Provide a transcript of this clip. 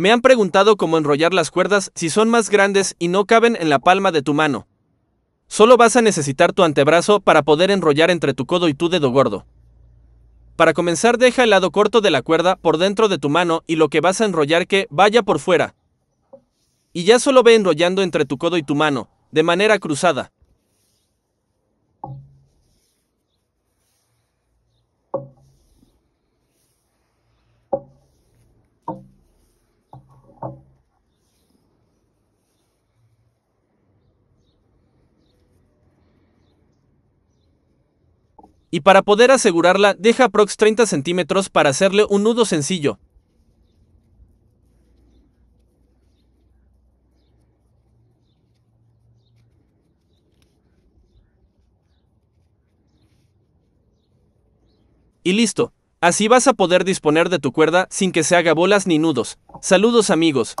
Me han preguntado cómo enrollar las cuerdas si son más grandes y no caben en la palma de tu mano. Solo vas a necesitar tu antebrazo para poder enrollar entre tu codo y tu dedo gordo. Para comenzar deja el lado corto de la cuerda por dentro de tu mano y lo que vas a enrollar que vaya por fuera. Y ya solo ve enrollando entre tu codo y tu mano, de manera cruzada. Y para poder asegurarla, deja Prox 30 centímetros para hacerle un nudo sencillo. Y listo. Así vas a poder disponer de tu cuerda sin que se haga bolas ni nudos. Saludos amigos.